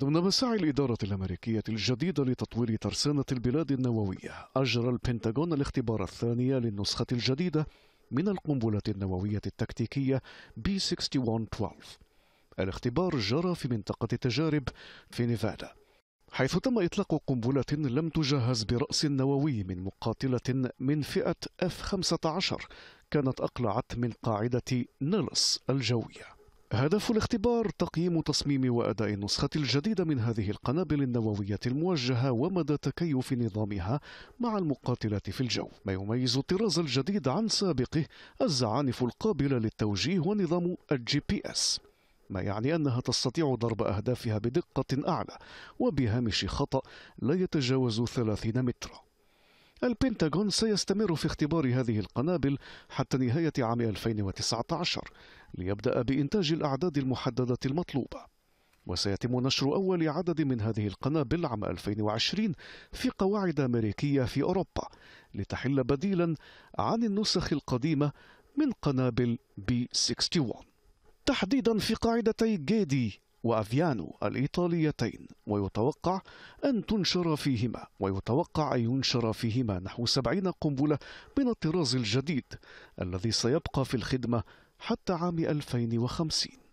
ضمن مساعي الإدارة الأمريكية الجديدة لتطوير ترسانة البلاد النووية أجرى البنتاغون الاختبار الثاني للنسخة الجديدة من القنبلة النووية التكتيكية بي 6112 الاختبار جرى في منطقة تجارب في نيفادا حيث تم إطلاق قنبلة لم تجهز برأس نووي من مقاتلة من فئة F-15 كانت أقلعت من قاعدة نيلس الجوية هدف الاختبار تقييم تصميم وأداء النسخة الجديدة من هذه القنابل النووية الموجهة ومدى تكيف نظامها مع المقاتلات في الجو ما يميز الطراز الجديد عن سابقه الزعانف القابلة للتوجيه ونظام الجي بي اس ما يعني أنها تستطيع ضرب أهدافها بدقة أعلى وبهامش خطأ لا يتجاوز 30 متراً البنتاغون سيستمر في اختبار هذه القنابل حتى نهاية عام 2019 ليبدأ بإنتاج الأعداد المحددة المطلوبة وسيتم نشر أول عدد من هذه القنابل عام 2020 في قواعد أمريكية في أوروبا لتحل بديلا عن النسخ القديمة من قنابل بي 61 تحديدا في قاعدتي جيدي وأفيانو الإيطاليتين ويتوقع أن تنشر فيهما ويتوقع أن ينشر فيهما نحو سبعين قنبلة من الطراز الجديد الذي سيبقى في الخدمة حتى عام 2050